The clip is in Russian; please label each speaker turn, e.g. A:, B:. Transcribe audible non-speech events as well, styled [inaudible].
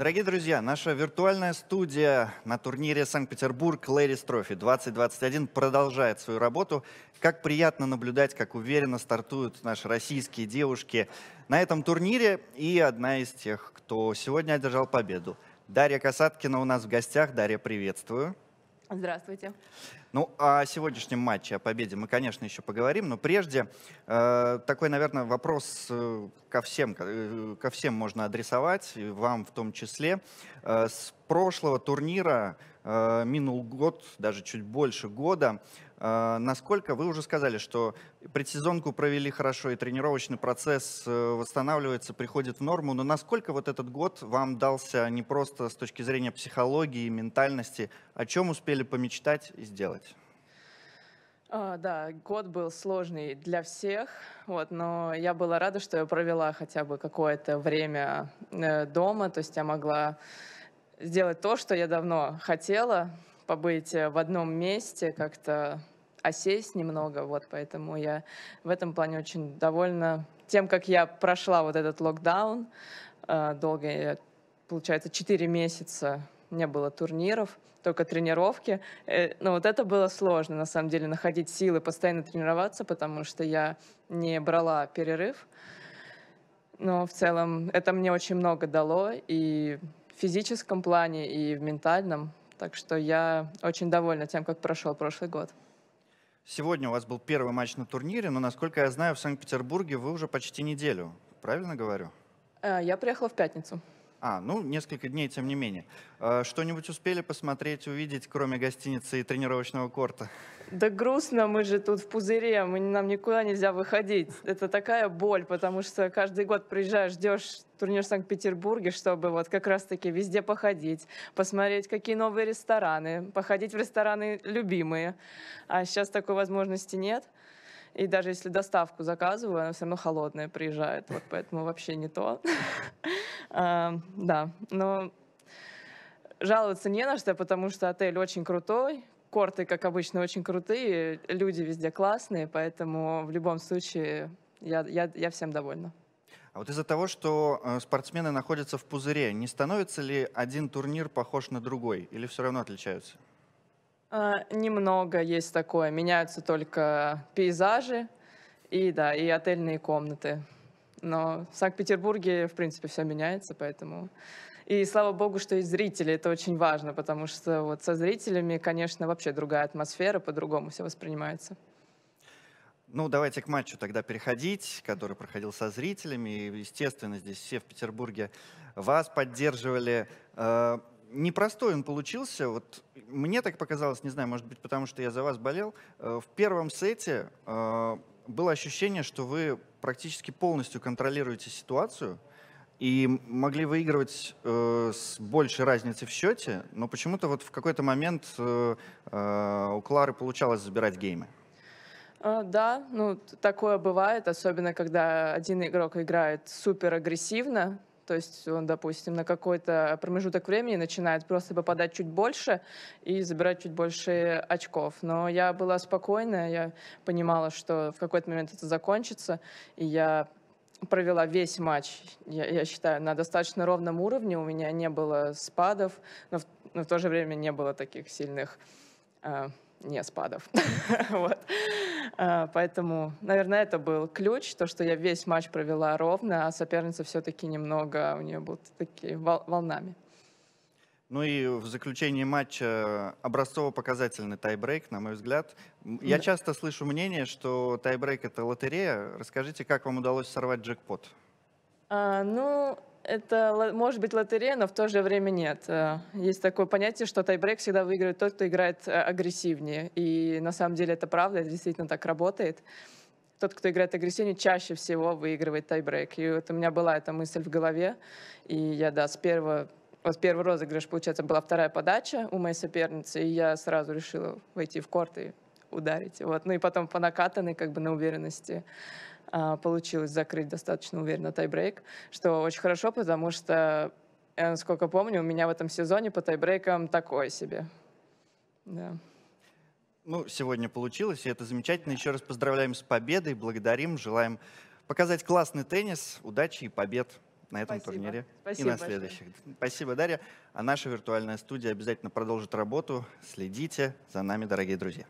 A: Дорогие друзья, наша виртуальная студия на турнире Санкт-Петербург Лэрис Трофи 2021 продолжает свою работу. Как приятно наблюдать, как уверенно стартуют наши российские девушки на этом турнире. И одна из тех, кто сегодня одержал победу. Дарья Касаткина у нас в гостях. Дарья, приветствую. Здравствуйте. Ну, о сегодняшнем матче, о победе мы, конечно, еще поговорим, но прежде э, такой, наверное, вопрос э, ко всем, э, ко всем можно адресовать, вам в том числе. Э, с прошлого турнира Э, минул год, даже чуть больше года. Э, насколько вы уже сказали, что предсезонку провели хорошо, и тренировочный процесс э, восстанавливается, приходит в норму, но насколько вот этот год вам дался не просто с точки зрения психологии, ментальности, о чем успели помечтать и сделать?
B: А, да, год был сложный для всех, вот, но я была рада, что я провела хотя бы какое-то время дома, то есть я могла сделать то, что я давно хотела, побыть э, в одном месте, как-то осесть немного, вот, поэтому я в этом плане очень довольна тем, как я прошла вот этот локдаун, э, долго, получается, 4 месяца не было турниров, только тренировки. Э, но вот это было сложно, на самом деле, находить силы, постоянно тренироваться, потому что я не брала перерыв. Но в целом это мне очень много дало, и физическом плане и в ментальном. Так что я очень довольна тем, как прошел прошлый год.
A: Сегодня у вас был первый матч на турнире, но, насколько я знаю, в Санкт-Петербурге вы уже почти неделю. Правильно говорю?
B: Э, я приехала в пятницу.
A: А, ну, несколько дней, тем не менее. Э, что-нибудь успели посмотреть, увидеть, кроме гостиницы и тренировочного корта?
B: Да грустно, мы же тут в пузыре, мы, нам никуда нельзя выходить. Это такая боль, потому что каждый год приезжаешь, ждешь турнир в Санкт-Петербурге, чтобы вот как раз-таки везде походить, посмотреть, какие новые рестораны, походить в рестораны любимые. А сейчас такой возможности нет. И даже если доставку заказываю, она все равно холодная приезжает, вот поэтому вообще не то. [laughs] А, да, но жаловаться не на что, потому что отель очень крутой, корты, как обычно, очень крутые, люди везде классные, поэтому в любом случае я, я, я всем довольна.
A: А вот из-за того, что э, спортсмены находятся в пузыре, не становится ли один турнир похож на другой или все равно отличаются?
B: А, немного есть такое. Меняются только пейзажи и, да, и отельные комнаты. Но в Санкт-Петербурге, в принципе, все меняется, поэтому... И слава богу, что есть зрители, это очень важно, потому что вот со зрителями, конечно, вообще другая атмосфера, по-другому все воспринимается.
A: Ну, давайте к матчу тогда переходить, который проходил со зрителями. И, естественно, здесь все в Петербурге вас поддерживали. Э, непростой он получился. Вот мне так показалось, не знаю, может быть, потому что я за вас болел. Э, в первом сете э, было ощущение, что вы практически полностью контролируете ситуацию и могли выигрывать э, с большей разницей в счете, но почему-то вот в какой-то момент э, э, у Клары получалось забирать геймы.
B: А, да, ну такое бывает, особенно когда один игрок играет супер агрессивно, то есть он, допустим, на какой-то промежуток времени начинает просто попадать чуть больше и забирать чуть больше очков. Но я была спокойная, я понимала, что в какой-то момент это закончится, и я провела весь матч, я, я считаю, на достаточно ровном уровне. У меня не было спадов, но в, но в то же время не было таких сильных э, не спадов. [laughs] вот. А, поэтому, наверное, это был ключ, то, что я весь матч провела ровно, а соперница все-таки немного, у нее были такие вол волнами.
A: Ну и в заключении матча образцово-показательный тайбрейк, на мой взгляд. Я да. часто слышу мнение, что тайбрейк это лотерея. Расскажите, как вам удалось сорвать джекпот?
B: А, ну, это может быть лотерея, но в то же время нет. Э, есть такое понятие, что тайбрейк всегда выигрывает тот, кто играет э, агрессивнее. И на самом деле это правда, это действительно так работает. Тот, кто играет агрессивнее, чаще всего выигрывает тайбрейк. И вот у меня была эта мысль в голове. И я, да, с первого вот первый розыгрыш, получается, была вторая подача у моей соперницы, и я сразу решила войти в корт и ударить. Вот. Ну и потом по накатанной, как бы на уверенности а, получилось закрыть достаточно уверенно тайбрейк, что очень хорошо, потому что, э, насколько помню, у меня в этом сезоне по тайбрейкам такое себе.
A: Да. Ну, сегодня получилось, и это замечательно. Еще раз поздравляем с победой, благодарим, желаем показать классный теннис, удачи и побед на этом Спасибо. турнире Спасибо и на следующих. Большое. Спасибо, Дарья. А наша виртуальная студия обязательно продолжит работу. Следите за нами, дорогие друзья.